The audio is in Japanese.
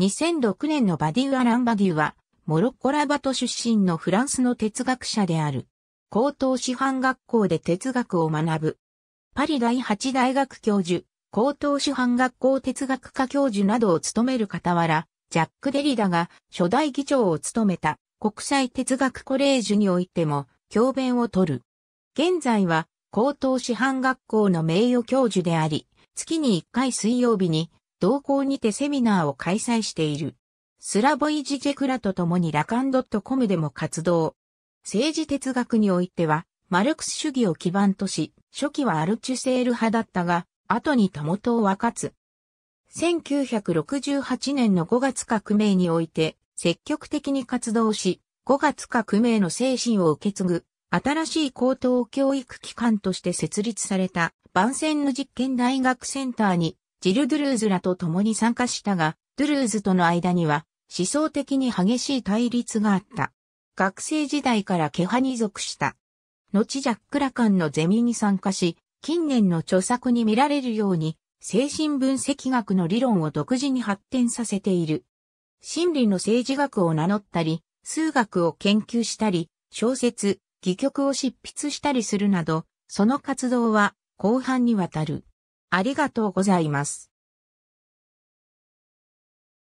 2006年のバディュ・ア・ランバディは、モロッコラバト出身のフランスの哲学者である。高等師範学校で哲学を学ぶ。パリ第8大学教授、高等師範学校哲学科教授などを務める傍ら、ジャック・デリダが初代議長を務めた国際哲学コレージュにおいても教鞭を取る。現在は高等師範学校の名誉教授であり、月に1回水曜日に同校にてセミナーを開催している。スラボイジジェクラと共にラカンドットコムでも活動。政治哲学においては、マルクス主義を基盤とし、初期はアルチュセール派だったが、後にとを分かつ。1968年の5月革命において、積極的に活動し、5月革命の精神を受け継ぐ、新しい高等教育機関として設立された、万宣の実験大学センターにジル・ドゥルーズらと共に参加したが、ドゥルーズとの間には思想的に激しい対立があった。学生時代からケハに属した。後ジャック・ラカンのゼミに参加し、近年の著作に見られるように、精神分析学の理論を独自に発展させている。心理の政治学を名乗ったり、数学を研究したり、小説、戯曲を執筆したりするなど、その活動は後半にわたる。ありがとうございます。